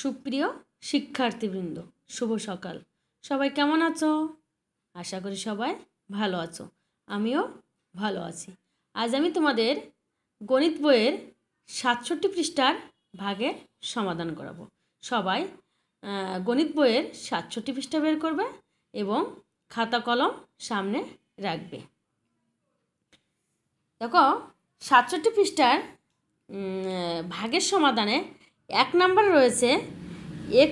সুপ্রিয় শিক্ষার্থীবৃন্দ শুভ সকাল সবাই কেমন আছো আশা করি সবাই ভালো আছো আমিও ভালো আছি আজ আমি তোমাদের গণিত বইয়ের সাতষট্টি পৃষ্ঠার ভাগের সমাধান করাবো সবাই গণিত বইয়ের সাতষট্টি পৃষ্ঠা বের করবে এবং খাতা কলম সামনে রাখবে দেখো সাতষট্টি পৃষ্ঠার ভাগের সমাধানে এক নাম্বার রয়েছে এক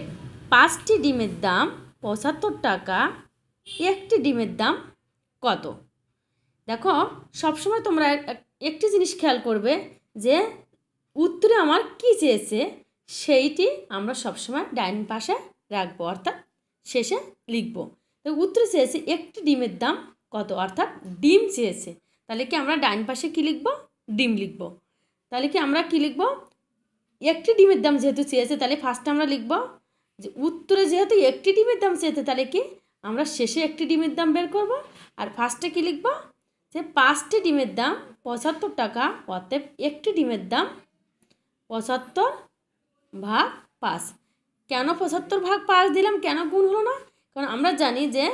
পাঁচটি ডিমের দাম পঁচাত্তর টাকা একটি ডিমের দাম কত দেখো সবসময় তোমরা একটি জিনিস খেয়াল করবে যে উত্তরে আমার কি চেয়েছে সেইটি আমরা সবসময় ডাইন পাশে রাখবো অর্থাৎ শেষে লিখবো তো উত্তরে চেয়েছে একটি ডিমের দাম কত অর্থাৎ ডিম চেয়েছে তাহলে কি আমরা ডাইন পাশে কী লিখবো ডিম লিখবো তাহলে কি আমরা কী লিখবো একটি ডিমের দাম যেহেতু চেয়েছে তাহলে ফার্স্টে আমরা লিখব যে উত্তরে যেহেতু একটি ডিমের দাম চেয়েছে তাহলে কি আমরা শেষে একটি ডিমের দাম বের করব আর ফার্স্টে কি লিখব যে পাঁচটি ডিমের দাম পঁচাত্তর টাকা অতএব একটি ডিমের দাম পঁচাত্তর ভাগ পাঁচ কেন পঁচাত্তর ভাগ পাঁচ দিলাম কেন গুণ হলো না কারণ আমরা জানি যে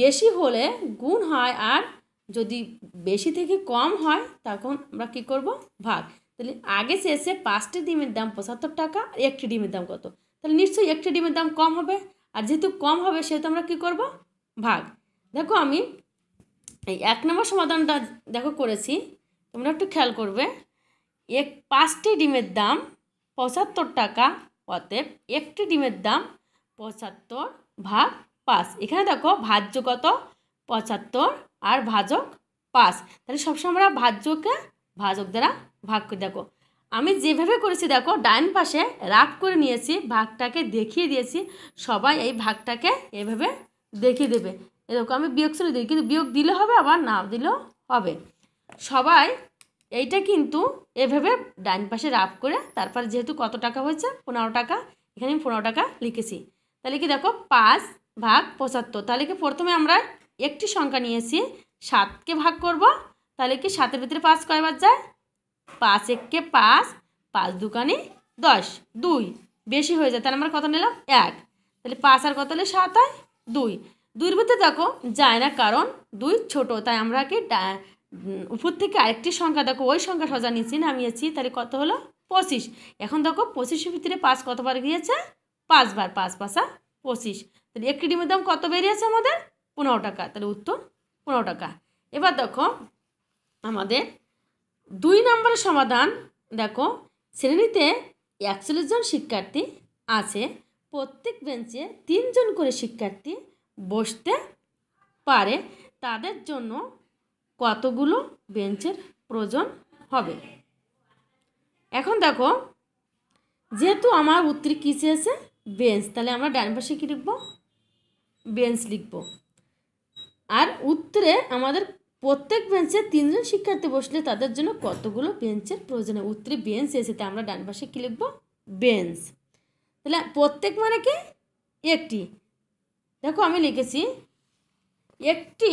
বেশি হলে গুণ হয় আর যদি বেশি থেকে কম হয় তখন আমরা কি করব ভাগ তাহলে আগে শেষে পাঁচটি ডিমের দাম পঁচাত্তর টাকা আর একটি ডিমের দাম কত তাহলে নিশ্চয়ই একটি ডিমের দাম কম হবে আর যেহেতু কম হবে সেহেতু আমরা কী করব ভাগ দেখো আমি এই এক নম্বর সমাধানটা দেখো করেছি তোমরা একটু খেয়াল করবে এক পাঁচটি ডিমের দাম পঁচাত্তর টাকা অতএব একটি ডিমের দাম পঁচাত্তর ভাগ পাঁচ এখানে দেখো ভাজ্য কত পঁচাত্তর আর ভাজক পাঁচ তাহলে সবসময় আমরা ভাজ্যকে ভাজক দ্বারা ভাগ করে দেখো আমি যেভাবে করেছি দেখো ডাইন পাশে রাফ করে নিয়েছি ভাগটাকে দেখিয়ে দিয়েছি সবাই এই ভাগটাকে এভাবে দেখিয়ে দেবে এরকম আমি বিয়োগ শুনে দিই কিন্তু বিয়োগ দিলে হবে আবার না দিলেও হবে সবাই এইটা কিন্তু এভাবে ডাইন পাশে রাফ করে তারপর যেহেতু কত টাকা হয়েছে পনেরো টাকা এখানে আমি পনেরো টাকা লিখেছি তাহলে কি দেখো পাঁচ ভাগ পঁচাত্তর তাহলে কি প্রথমে আমরা একটি সংখ্যা নিয়েছি সাতকে ভাগ করব তাহলে কি সাতের ভিতরে পাঁচ কয়বার যায় পাঁচ একে পাঁচ পাঁচ দুকানে দশ দুই বেশি হয়ে যায় তাহলে আমরা কত নিলাম এক তাহলে পাঁচ আর কত হলে সাত হয় দুই দুই ভিতরে দেখো যায় না কারণ দুই ছোট তাই আমরা কি উপর থেকে আরেকটি সংখ্যা দেখো ওই সংখ্যা সজা নিচ্ছি নামিয়েছি তাহলে কত হলো পঁচিশ এখন দেখো পঁচিশের ভিতরে পাঁচ কতবার গিয়েছে পাঁচবার পাঁচ পাঁচা পঁচিশ তাহলে একটি ডিমের দাম কত বেরিয়েছে আমাদের পনেরো টাকা তাহলে উত্তর পনেরো টাকা এবার দেখো আমাদের দুই নম্বরের সমাধান দেখো শ্রেণীতে একচল্লিশ জন শিক্ষার্থী আছে প্রত্যেক বেঞ্চে তিনজন করে শিক্ষার্থী বসতে পারে তাদের জন্য কতগুলো বেঞ্চের প্রয়োজন হবে এখন দেখো যেহেতু আমার উত্তর কী চেয়েছে বেঞ্চ তাহলে আমরা ডান পাশে কী লিখব বেঞ্চ লিখব আর উত্তরে আমাদের প্রত্যেক বেঞ্চে তিনজন শিক্ষার্থী বসলে তাদের জন্য কতগুলো বেঞ্চের প্রয়োজন উত্তরে বেঞ্চ এসেতে আমরা ডান পাশে কী লিখবো বেঞ্চ তাহলে প্রত্যেক মানে কি একটি দেখো আমি লিখেছি একটি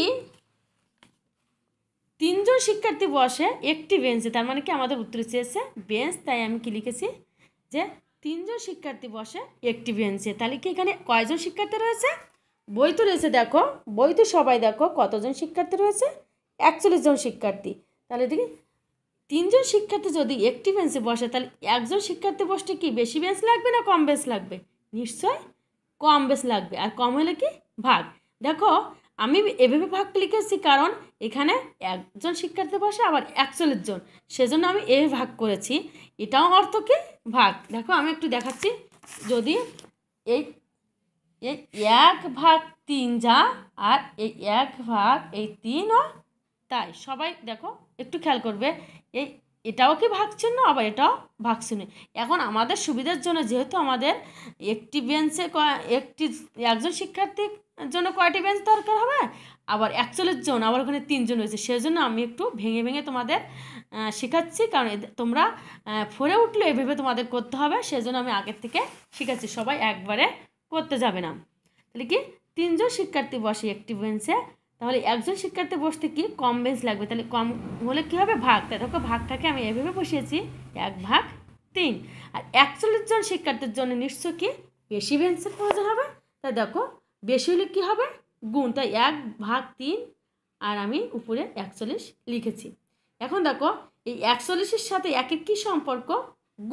তিনজন শিক্ষার্থী বসে একটি বেঞ্চে তার মানে কি আমাদের উত্তর চেয়েছে বেঞ্চ তাই আমি কি লিখেছি যে তিনজন শিক্ষার্থী বসে একটি বেঞ্চে তাহলে কি এখানে কয়জন শিক্ষার্থী রয়েছে বই তো রয়েছে দেখো বই তো সবাই দেখো কতজন শিক্ষার্থী রয়েছে একচল্লিশ জন শিক্ষার্থী তাহলে দেখি তিনজন শিক্ষার্থী যদি একটি বেঞ্চে বসে তাহলে একজন শিক্ষার্থী বসতে কি বেশি বেঞ্চ লাগবে না কম বেঞ্চ লাগবে নিশ্চয় কম বেঞ্চ লাগবে আর কম হলে কি ভাগ দেখো আমি এভাবে ভাগ লিখেছি কারণ এখানে একজন শিক্ষার্থী বসে আবার একচল্লিশ জন সেজন্য আমি এভাবে ভাগ করেছি এটাও অর্থ কি ভাগ দেখো আমি একটু দেখাচ্ছি যদি এই এই এক ভাগ তিন যা আর এই এক ভাগ এই তিন ও তাই সবাই দেখো একটু খেয়াল করবে এই এটাও কি ভাগচিহ্ন আবার এটাও ভাগচিহ্ন এখন আমাদের সুবিধার জন্য যেহেতু আমাদের একটি বেঞ্চে একটি একজন শিক্ষার্থীর জন্য কয়টি বেঞ্চ দরকার হবে আবার একচল্লিশ জন আবার ওখানে তিনজন রয়েছে সেজন্য আমি একটু ভেঙে ভেঙে তোমাদের শেখাচ্ছি কারণ তোমরা ফোরে উঠলে এভাবে তোমাদের করতে হবে সেজন্য আমি আগের থেকে শেখাচ্ছি সবাই একবারে করতে যাবে না তাহলে কি তিনজন শিক্ষার্থী বসে একটি বেঞ্চে তাহলে একজন শিক্ষার্থী বসতে কি কম বেঞ্চ লাগবে তাহলে কম হলে কী হবে ভাগ তাই দেখো ভাগটাকে আমি এভাবে বসিয়েছি এক ভাগ তিন আর একচল্লিশ জন শিক্ষার্থীর জন্য নিশ্চয় কি বেশি বেঞ্চের প্রয়োজন হবে তাই দেখো বেশি হলে কী হবে গুণ তাই এক ভাগ তিন আর আমি উপরে একচল্লিশ লিখেছি এখন দেখো এই একচল্লিশের সাথে একের কী সম্পর্ক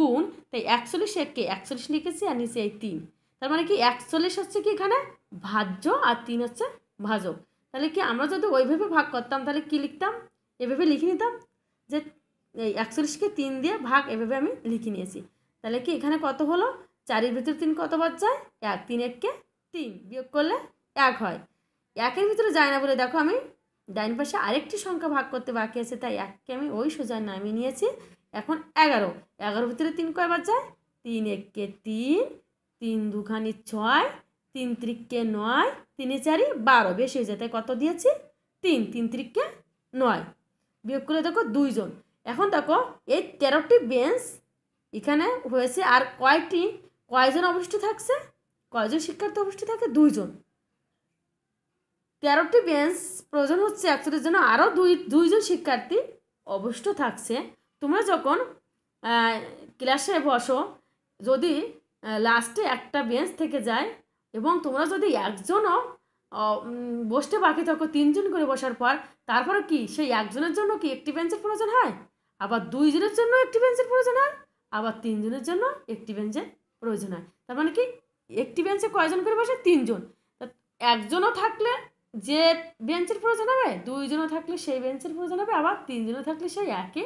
গুণ তাই একচল্লিশ এককে একচল্লিশ লিখেছি আর নিচে এই তিন তার মানে কি একচল্লিশ হচ্ছে কি এখানে ভাজ্য আর তিন হচ্ছে ভাজক তাহলে কি আমরা যদি ওইভাবে ভাগ করতাম তাহলে কি লিখতাম এভাবে লিখে নিতাম যে এই একচল্লিশকে তিন দিয়ে ভাগ এভাবে আমি লিখে নিয়েছি তাহলে কি এখানে কত হলো চারের ভিতরে তিন কতবার যায় এক তিন এককে তিন বিয়োগ করলে এক হয় একের ভিতরে যায় না বলে দেখো আমি ডাইন পাশে আরেকটি সংখ্যা ভাগ করতে বাকি আছে তাই এককে আমি ওই সোজায় নামিয়ে নিয়েছি এখন এগারো এগারো ভিতরে তিন কয়বার যায় তিন এককে তিন তিন দুখানি ছয় তিন ত্রিককে নয় তিনে চারি বারো বেশি হয়ে যায় তাই কত দিয়েছি তিন তিন ত্রিককে নয় বিয়োগ করে দেখো দুইজন এখন দেখো এই তেরোটি বেঞ্চ এখানে হয়েছে আর কয়টি কয়জন অবশিষ্ট থাকছে কয়জন শিক্ষার্থী অবশিষ্ট থাকে দুইজন তেরোটি বেঞ্চ প্রয়োজন হচ্ছে একশোটার জন্য আরও দুই দুইজন শিক্ষার্থী অবশিষ্ট থাকছে তোমরা যখন ক্লাসে বসো যদি লাস্টে একটা বেঞ্চ থেকে যায় এবং তোমরা যদি একজনও বসতে বাকি থাকো তিনজন করে বসার পর তারপরে কি সেই একজনের জন্য কি একটি বেঞ্চের প্রয়োজন হয় আবার দুইজনের জন্য একটি বেঞ্চের প্রয়োজন হয় আবার তিনজনের জন্য একটি বেঞ্চের প্রয়োজন হয় তার মানে কি একটি বেঞ্চে কয়জন করে বসে তিনজন একজনও থাকলে যে বেঞ্চের প্রয়োজন হবে দুইজনও থাকলে সেই বেঞ্চের প্রয়োজন হবে আবার তিনজনও থাকলে সেই একই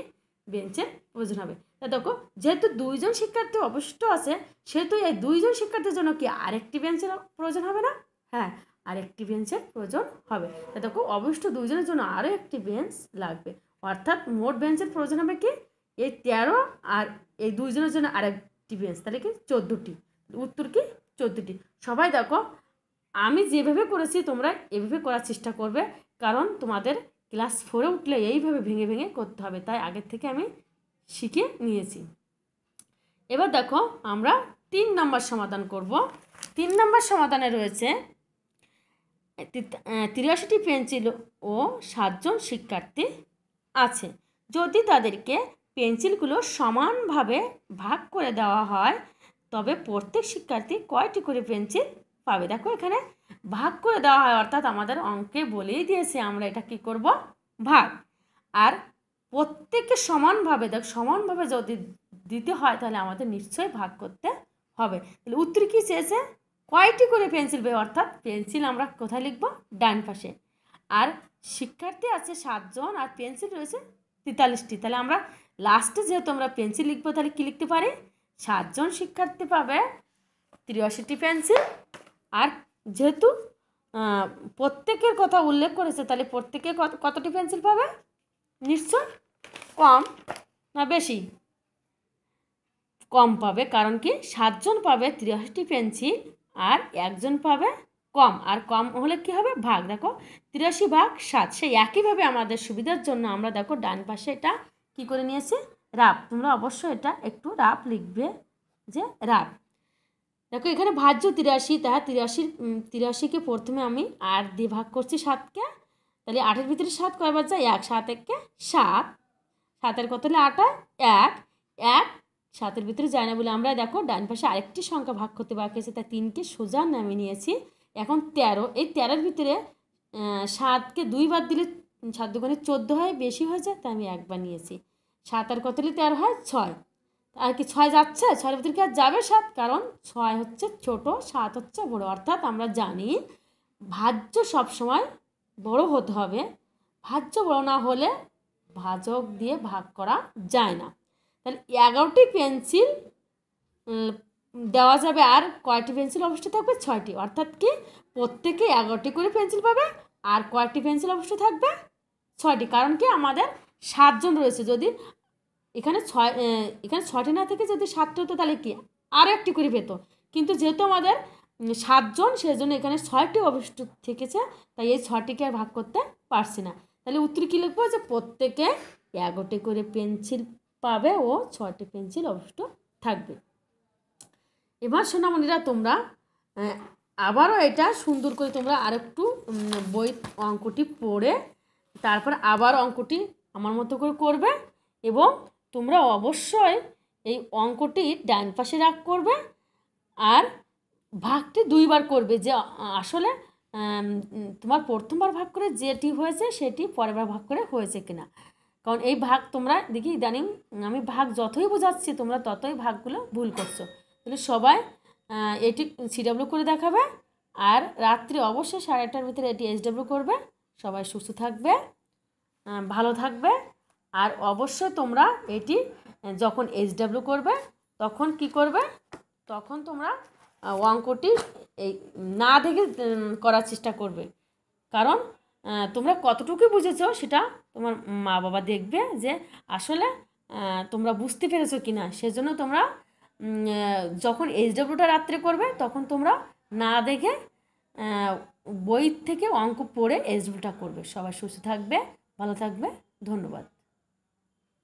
বেঞ্চের প্রয়োজন হবে তা দেখো যেহেতু দুইজন শিক্ষার্থী অবশিষ্ট আছে সেহেতু এই দুইজন শিক্ষার্থীর জন্য কি আরেকটি বেঞ্চের প্রয়োজন হবে না হ্যাঁ আরেকটি বেঞ্চের প্রয়োজন হবে তা দেখো অবশিষ্ট দুইজনের জন্য আরও একটি বেঞ্চ লাগবে অর্থাৎ মোট বেঞ্চের প্রয়োজন হবে কি এই তেরো আর এই দুইজনের জন্য আরেকটি বেঞ্চ তাহলে কি চোদ্দোটি উত্তর কি চোদ্দোটি সবাই দেখো আমি যেভাবে করেছি তোমরা এভাবে করার চেষ্টা করবে কারণ তোমাদের ক্লাস ফোরে উঠলে এইভাবে ভেঙে ভেঙে করতে হবে তাই আগের থেকে আমি শিখে নিয়েছি এবার দেখো আমরা তিন নম্বর সমাধান করব তিন নম্বর সমাধানে রয়েছে তিরাশিটি পেন্সিল ও সাতজন শিক্ষার্থী আছে যদি তাদেরকে পেন্সিলগুলো সমানভাবে ভাগ করে দেওয়া হয় তবে প্রত্যেক শিক্ষার্থী কয়টি করে পেন্সিল পাবে দেখো এখানে ভাগ করে দেওয়া হয় অর্থাৎ আমাদের অঙ্কে বলেই দিয়েছে আমরা এটা কি করব ভাগ আর প্রত্যেককে সমানভাবে দেখ সমানভাবে যদি দিতে হয় তাহলে আমাদের নিশ্চয়ই ভাগ করতে হবে তাহলে উত্তর কী চেয়েছে কয়টি করে পেন্সিল বে অর্থাৎ পেন্সিল আমরা কোথায় লিখব ডান পাশে আর শিক্ষার্থী আছে সাতজন আর পেন্সিল রয়েছে তেতাল্লিশটি তাহলে আমরা লাস্টে যেহেতু আমরা পেন্সিল লিখবো তাহলে কী লিখতে পারি সাতজন শিক্ষার্থী পাবে তিরাশিটি পেন্সিল আর যেহেতু প্রত্যেকের কথা উল্লেখ করেছে তাহলে প্রত্যেকে কতটি পেন্সিল পাবে নিশ্চয় কম না বেশি কম পাবে কারণ কি সাতজন পাবে তিরাশিটি পেন্সিল আর একজন পাবে কম আর কম হলে কি হবে ভাগ দেখো তিরাশি ভাগ সাত সেই একইভাবে আমাদের সুবিধার জন্য আমরা দেখো ডান পাশে এটা কি করে নিয়েছি রাপ তোমরা অবশ্যই এটা একটু রাপ লিখবে যে রাফ দেখো এখানে ভাজ্য তিরাশি তা তিরাশির তিরাশিকে প্রথমে আমি আর দিয়ে ভাগ করছি সাতকে তাহলে আটের ভিতরে সাত কয়বার যায় এক সাত এককে সাত সাতের কত হলে আটা এক এক সাতের ভিতরে যায় না বলে আমরা দেখো ডান পাশে আরেকটি সংখ্যা ভাগ করতে বাকি আছে তাই তিনকে সোজা নামে নিয়েছি এখন তেরো এই তেরোর ভিতরে সাতকে দুইবার দিলে সাত দুগুণে চোদ্দো হয় বেশি হয়ে যায় তাই আমি একবার নিয়েছি সাত আর কত হলে তেরো হয় ছয় আর কি ছয় যাচ্ছে ছয়ের ভিতরে কি আর যাবে সাত কারণ ছয় হচ্ছে ছোট সাত হচ্ছে বড় অর্থাৎ আমরা জানি ভাজ্য সবসময় বড় হতে হবে ভাজ্য বড় না হলে ভাজক দিয়ে ভাগ করা যায় না তাহলে এগারোটি পেন্সিল দেওয়া যাবে আর কয়টি পেন্সিল অবশ্য থাকবে ছয়টি অর্থাৎ কি প্রত্যেকে এগারোটি করে পেন্সিল পাবে আর কয়টি পেন্সিল অবশ্য থাকবে ছয়টি কারণ কি আমাদের সাতজন রয়েছে যদি এখানে ছয় এখানে ছয়টি না থেকে যদি সাতটা হতো তাহলে কি আরও একটি করে পেত কিন্তু যেহেতু আমাদের সাতজন সেজন্য এখানে ছয়টি অবশিষ্ট থেকেছে তাই এই ছটিকে আর ভাগ করতে পারছি না তাহলে উত্তর কী লিখবো যে প্রত্যেকে এগারোটি করে পেন্সিল পাবে ও ছটি পেন্সিল অবশ্য থাকবে এবার সোনামণিরা তোমরা আবারও এটা সুন্দর করে তোমরা আরেকটু বই অঙ্কটি পড়ে তারপর আবার অঙ্কটি আমার মতো করে করবে এবং তোমরা অবশ্যই এই অঙ্কটি ডান পাশে রাখ করবে আর ভাগটি দুইবার করবে যে আসলে তোমার প্রথমবার ভাগ করে যেটি হয়েছে সেটি পরেরবার ভাগ করে হয়েছে কিনা কারণ এই ভাগ তোমরা দেখি ইদানিং আমি ভাগ যতই বোঝাচ্ছি তোমরা ততই ভাগগুলো ভুল করছো তাহলে সবাই এটি সিডাব্লিউ করে দেখাবে আর রাত্রি অবশ্যই সাড়ে আটটার ভিতরে এটি এসডাব্লিউ করবে সবাই সুস্থ থাকবে ভালো থাকবে আর অবশ্যই তোমরা এটি যখন এসডাব্লিউ করবে তখন কি করবে তখন তোমরা অঙ্কটি এই না দেখে করার চেষ্টা করবে কারণ তোমরা কতটুকু বুঝেছো সেটা তোমার মা বাবা দেখবে যে আসলে তোমরা বুঝতে পেরেছো কি না সেজন্য তোমরা যখন এইচডব্লিউটা রাত্রে করবে তখন তোমরা না দেখে বই থেকে অঙ্ক পড়ে এইচডব্লিউটা করবে সবাই সুস্থ থাকবে ভালো থাকবে ধন্যবাদ